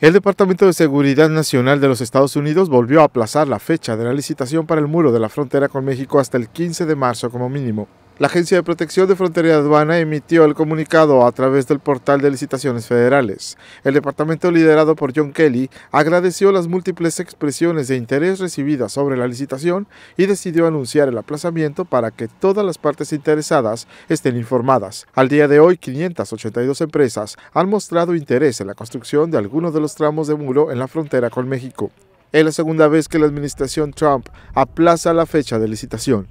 El Departamento de Seguridad Nacional de los Estados Unidos volvió a aplazar la fecha de la licitación para el muro de la frontera con México hasta el 15 de marzo como mínimo. La Agencia de Protección de Frontera Aduana emitió el comunicado a través del portal de licitaciones federales. El departamento liderado por John Kelly agradeció las múltiples expresiones de interés recibidas sobre la licitación y decidió anunciar el aplazamiento para que todas las partes interesadas estén informadas. Al día de hoy, 582 empresas han mostrado interés en la construcción de algunos de los tramos de muro en la frontera con México. Es la segunda vez que la administración Trump aplaza la fecha de licitación.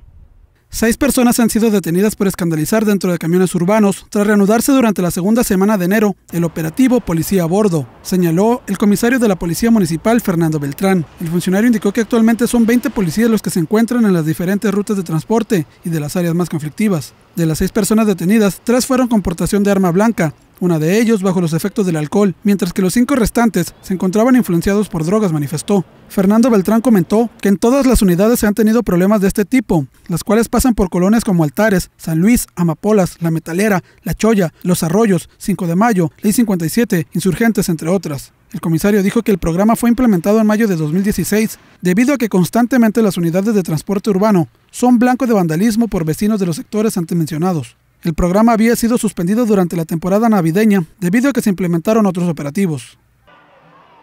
Seis personas han sido detenidas por escandalizar dentro de camiones urbanos tras reanudarse durante la segunda semana de enero el operativo Policía a Bordo, señaló el comisario de la Policía Municipal Fernando Beltrán. El funcionario indicó que actualmente son 20 policías los que se encuentran en las diferentes rutas de transporte y de las áreas más conflictivas. De las seis personas detenidas, tres fueron con portación de arma blanca, una de ellos bajo los efectos del alcohol, mientras que los cinco restantes se encontraban influenciados por drogas, manifestó. Fernando Beltrán comentó que en todas las unidades se han tenido problemas de este tipo, las cuales pasan por colonias como Altares, San Luis, Amapolas, La Metalera, La Choya, Los Arroyos, 5 de Mayo, Ley 57, Insurgentes, entre otras. El comisario dijo que el programa fue implementado en mayo de 2016 debido a que constantemente las unidades de transporte urbano son blanco de vandalismo por vecinos de los sectores mencionados. El programa había sido suspendido durante la temporada navideña debido a que se implementaron otros operativos.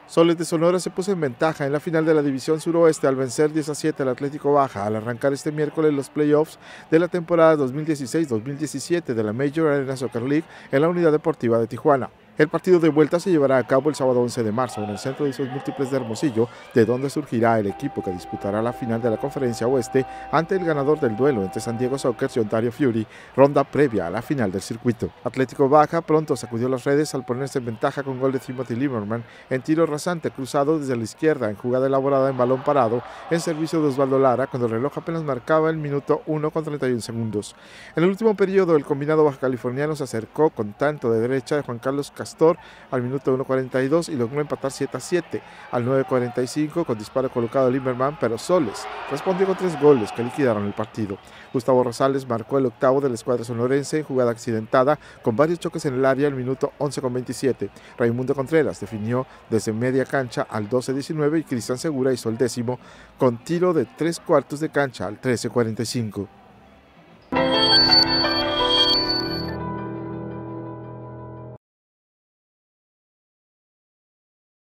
Soles de Sonora se puso en ventaja en la final de la División Suroeste al vencer 17 al Atlético Baja al arrancar este miércoles los playoffs de la temporada 2016-2017 de la Major Arena Soccer League en la Unidad Deportiva de Tijuana. El partido de vuelta se llevará a cabo el sábado 11 de marzo en el Centro de sus Múltiples de Hermosillo, de donde surgirá el equipo que disputará la final de la Conferencia Oeste ante el ganador del duelo entre San Diego Sockers y Ontario Fury, ronda previa a la final del circuito. Atlético Baja pronto sacudió las redes al ponerse en ventaja con gol de Timothy Lieberman en tiro rasante cruzado desde la izquierda en jugada elaborada en balón parado en servicio de Osvaldo Lara cuando el reloj apenas marcaba el minuto 1 con 31 segundos. En el último periodo el combinado Baja californiano se acercó con tanto de derecha de Juan Carlos al minuto 1.42 y logró empatar 7 a 7. Al 9.45 con disparo colocado Liverman, pero Soles respondió con tres goles que liquidaron el partido. Gustavo Rosales marcó el octavo de la escuadra sonorense en jugada accidentada con varios choques en el área al minuto 11.27. Raimundo Contreras definió desde media cancha al 12.19 y Cristian Segura hizo el décimo con tiro de tres cuartos de cancha al 13.45.